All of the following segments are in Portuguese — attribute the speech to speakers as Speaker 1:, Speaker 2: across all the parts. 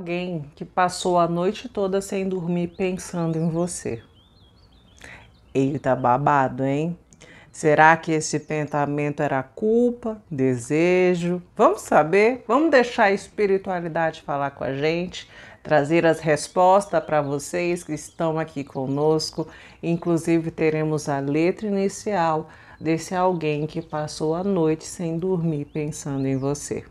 Speaker 1: alguém que passou a noite toda sem dormir pensando em você. Eita babado, hein? Será que esse pensamento era culpa, desejo? Vamos saber? Vamos deixar a espiritualidade falar com a gente, trazer as respostas para vocês que estão aqui conosco. Inclusive, teremos a letra inicial desse alguém que passou a noite sem dormir pensando em você.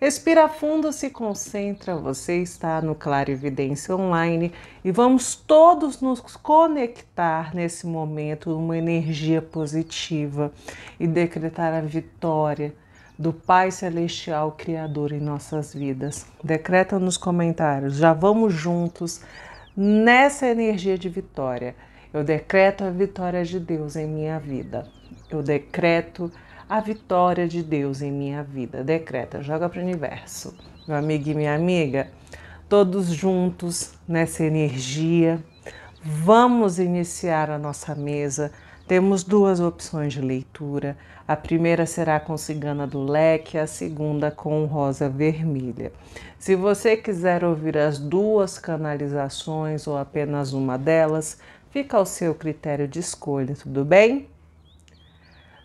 Speaker 1: Respira fundo, se concentra. Você está no Clarividência Online e vamos todos nos conectar nesse momento uma energia positiva e decretar a vitória do Pai Celestial Criador em nossas vidas. Decreta nos comentários. Já vamos juntos nessa energia de vitória. Eu decreto a vitória de Deus em minha vida. Eu decreto a vitória de Deus em minha vida. Decreta, joga para o universo. Meu amigo e minha amiga, todos juntos nessa energia, vamos iniciar a nossa mesa. Temos duas opções de leitura. A primeira será com Cigana do Leque, a segunda com Rosa Vermelha. Se você quiser ouvir as duas canalizações ou apenas uma delas, fica ao seu critério de escolha, tudo bem?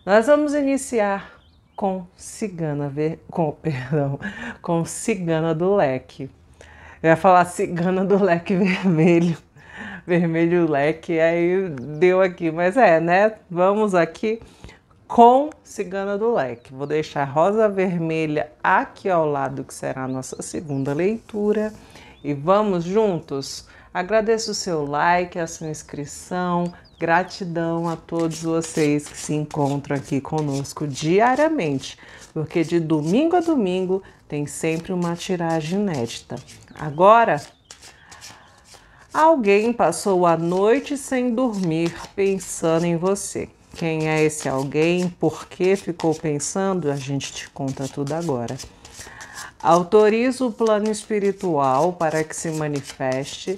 Speaker 1: Nós vamos iniciar com Cigana, ver... com, perdão, com Cigana do Leque. Eu ia falar Cigana do Leque Vermelho. Vermelho Leque, aí deu aqui, mas é, né? Vamos aqui com Cigana do Leque. Vou deixar Rosa Vermelha aqui ao lado, que será a nossa segunda leitura. E vamos juntos Agradeço o seu like, a sua inscrição. Gratidão a todos vocês que se encontram aqui conosco diariamente, porque de domingo a domingo tem sempre uma tiragem inédita. Agora, alguém passou a noite sem dormir pensando em você. Quem é esse alguém? Por que ficou pensando? A gente te conta tudo agora. Autoriza o plano espiritual para que se manifeste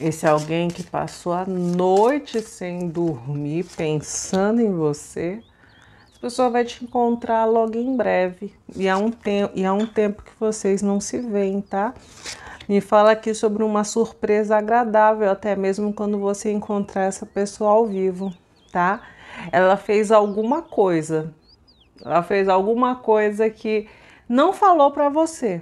Speaker 1: Esse é alguém que passou a noite sem dormir, pensando em você, essa pessoa vai te encontrar logo em breve. E há um, e há um tempo que vocês não se veem, tá? Me fala aqui sobre uma surpresa agradável, até mesmo quando você encontrar essa pessoa ao vivo, tá? Ela fez alguma coisa. Ela fez alguma coisa que não falou para você,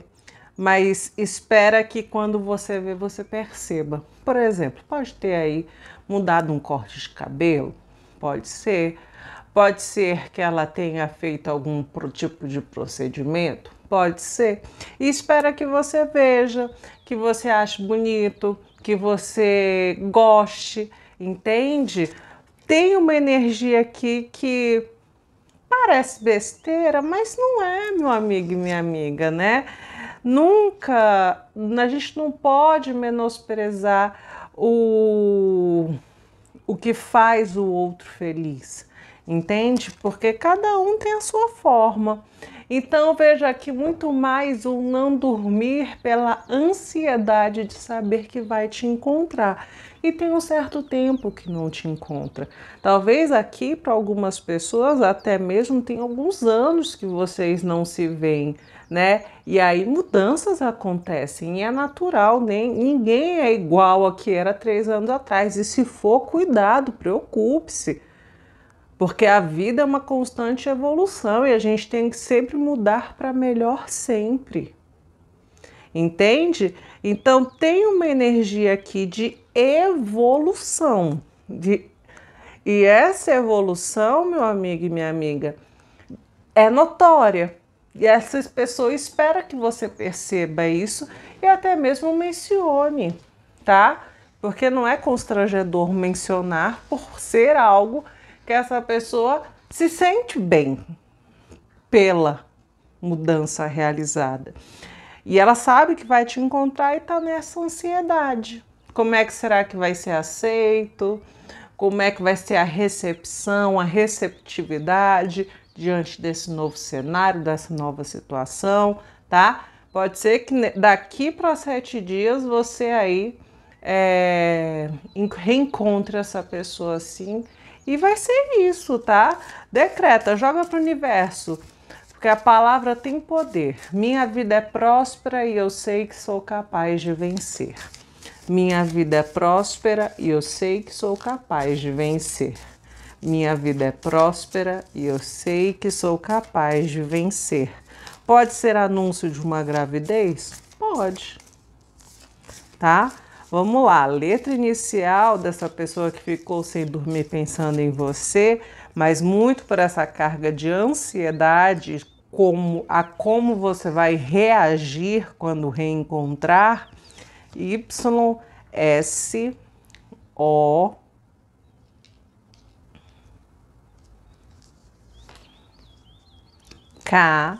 Speaker 1: mas espera que quando você vê, você perceba. Por exemplo, pode ter aí mudado um corte de cabelo, pode ser. Pode ser que ela tenha feito algum tipo de procedimento, pode ser. E espera que você veja, que você ache bonito, que você goste, entende? Tem uma energia aqui que parece besteira, mas não é, meu amigo e minha amiga, né? Nunca, a gente não pode menosprezar o, o que faz o outro feliz, entende? Porque cada um tem a sua forma. Então veja aqui muito mais o não dormir pela ansiedade de saber que vai te encontrar. E tem um certo tempo que não te encontra. Talvez aqui para algumas pessoas até mesmo tem alguns anos que vocês não se veem né? E aí mudanças acontecem e é natural, nem né? ninguém é igual a que era três anos atrás. E se for, cuidado, preocupe-se, porque a vida é uma constante evolução e a gente tem que sempre mudar para melhor sempre. Entende? Então tem uma energia aqui de evolução, de e essa evolução, meu amigo e minha amiga, é notória. E essa pessoa espera que você perceba isso e até mesmo mencione, tá? Porque não é constrangedor mencionar por ser algo que essa pessoa se sente bem pela mudança realizada. E ela sabe que vai te encontrar e está nessa ansiedade. Como é que será que vai ser aceito? Como é que vai ser a recepção, a receptividade? diante desse novo cenário, dessa nova situação, tá? Pode ser que daqui para sete dias você aí é, reencontre essa pessoa assim. E vai ser isso, tá? Decreta, joga para o universo, porque a palavra tem poder. Minha vida é próspera e eu sei que sou capaz de vencer. Minha vida é próspera e eu sei que sou capaz de vencer. Minha vida é próspera e eu sei que sou capaz de vencer. Pode ser anúncio de uma gravidez? Pode. Tá? Vamos lá, letra inicial dessa pessoa que ficou sem dormir pensando em você, mas muito por essa carga de ansiedade como a como você vai reagir quando reencontrar. Y S O K,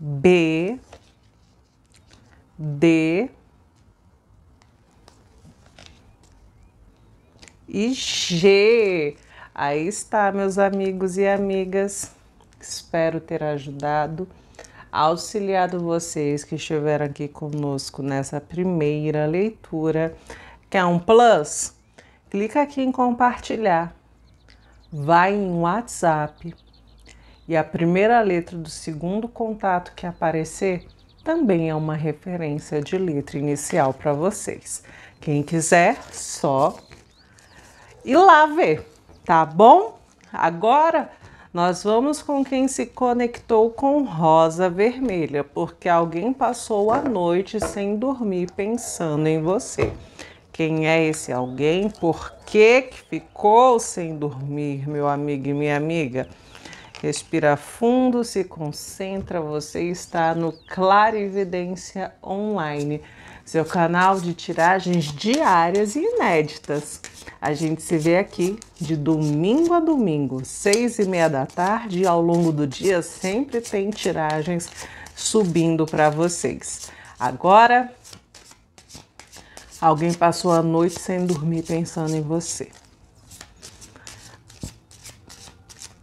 Speaker 1: B, D e G. Aí está, meus amigos e amigas. Espero ter ajudado, auxiliado vocês que estiveram aqui conosco nessa primeira leitura. Quer é um plus? Clica aqui em compartilhar. Vai em WhatsApp e a primeira letra do segundo contato que aparecer também é uma referência de letra inicial para vocês. Quem quiser, só ir lá ver, tá bom? Agora nós vamos com quem se conectou com rosa vermelha, porque alguém passou a noite sem dormir pensando em você. Quem é esse alguém? Por que, que ficou sem dormir, meu amigo e minha amiga? Respira fundo, se concentra. Você está no Clarividência Online, seu canal de tiragens diárias e inéditas. A gente se vê aqui de domingo a domingo, seis e meia da tarde. E ao longo do dia sempre tem tiragens subindo para vocês. Agora, alguém passou a noite sem dormir pensando em você.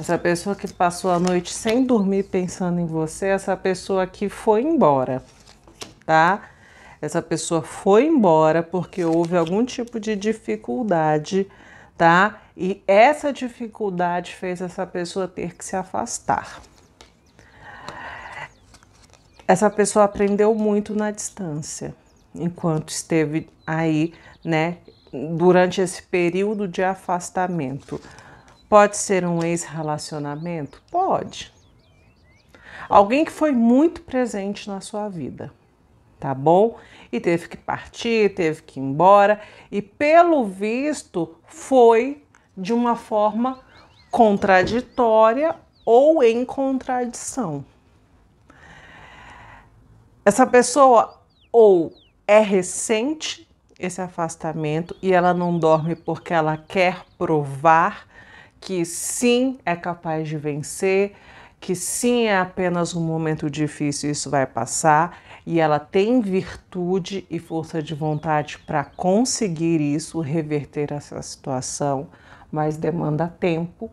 Speaker 1: Essa pessoa que passou a noite sem dormir pensando em você, essa pessoa que foi embora, tá? Essa pessoa foi embora porque houve algum tipo de dificuldade, tá? E essa dificuldade fez essa pessoa ter que se afastar. Essa pessoa aprendeu muito na distância, enquanto esteve aí, né, durante esse período de afastamento. Pode ser um ex-relacionamento? Pode. Alguém que foi muito presente na sua vida, tá bom? E teve que partir, teve que ir embora, e pelo visto foi de uma forma contraditória ou em contradição. Essa pessoa ou é recente esse afastamento e ela não dorme porque ela quer provar que sim é capaz de vencer, que sim é apenas um momento difícil, isso vai passar, e ela tem virtude e força de vontade para conseguir isso, reverter essa situação, mas demanda tempo,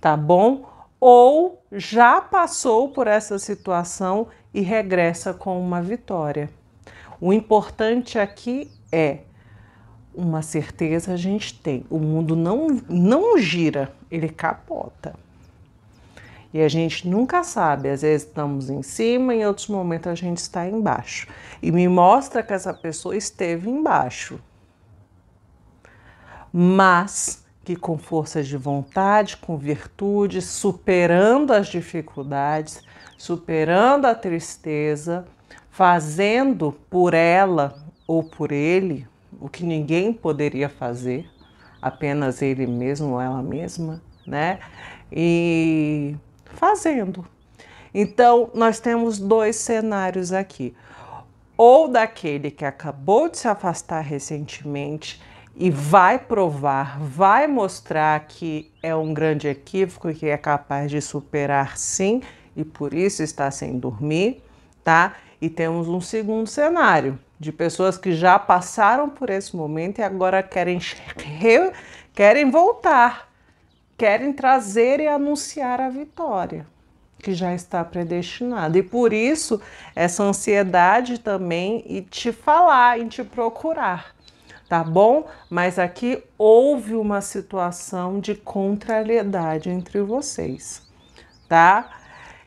Speaker 1: tá bom? Ou já passou por essa situação e regressa com uma vitória. O importante aqui é uma certeza a gente tem: o mundo não, não gira, ele capota. E a gente nunca sabe, às vezes estamos em cima, em outros momentos a gente está embaixo. E me mostra que essa pessoa esteve embaixo. Mas que com força de vontade, com virtude, superando as dificuldades, superando a tristeza, fazendo por ela ou por ele o que ninguém poderia fazer, apenas ele mesmo ou ela mesma, né? E fazendo. Então, nós temos dois cenários aqui. Ou daquele que acabou de se afastar recentemente e vai provar, vai mostrar que é um grande equívoco e que é capaz de superar sim, e por isso está sem dormir, tá? E temos um segundo cenário, de pessoas que já passaram por esse momento e agora querem, querem voltar, querem trazer e anunciar a vitória que já está predestinada. E por isso, essa ansiedade também e te falar, em te procurar, tá bom? Mas aqui houve uma situação de contrariedade entre vocês, tá?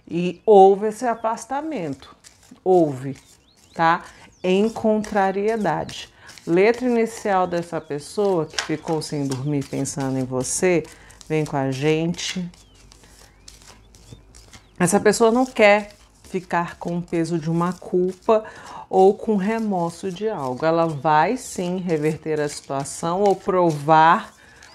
Speaker 1: E houve esse afastamento. Houve, tá? em contrariedade. Letra inicial dessa pessoa que ficou sem dormir pensando em você, vem com a gente. Essa pessoa não quer ficar com o peso de uma culpa ou com remorso de algo. Ela vai sim reverter a situação ou provar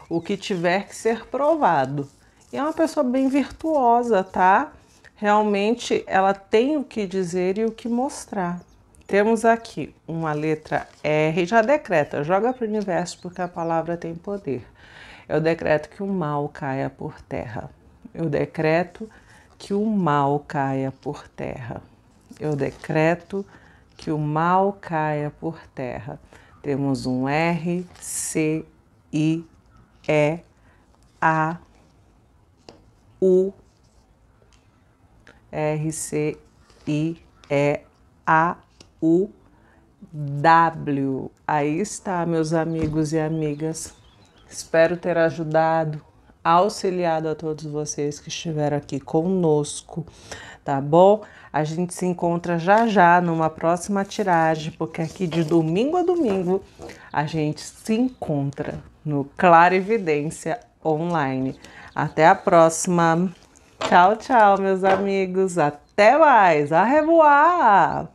Speaker 1: o que tiver que ser provado. E é uma pessoa bem virtuosa, tá? Realmente ela tem o que dizer e o que mostrar. Temos aqui uma letra R, já decreta, joga para o universo porque a palavra tem poder. Eu decreto que o mal caia por terra. Eu decreto que o mal caia por terra. Eu decreto que o mal caia por terra. Temos um R, C, I, E, A, U, R, C, I, E, A, o W. Aí está, meus amigos e amigas. Espero ter ajudado, auxiliado a todos vocês que estiveram aqui conosco, tá bom? A gente se encontra já já numa próxima tiragem, porque aqui de domingo a domingo a gente se encontra no Clarividência Online. Até a próxima. Tchau, tchau, meus amigos. Até mais. A revoar!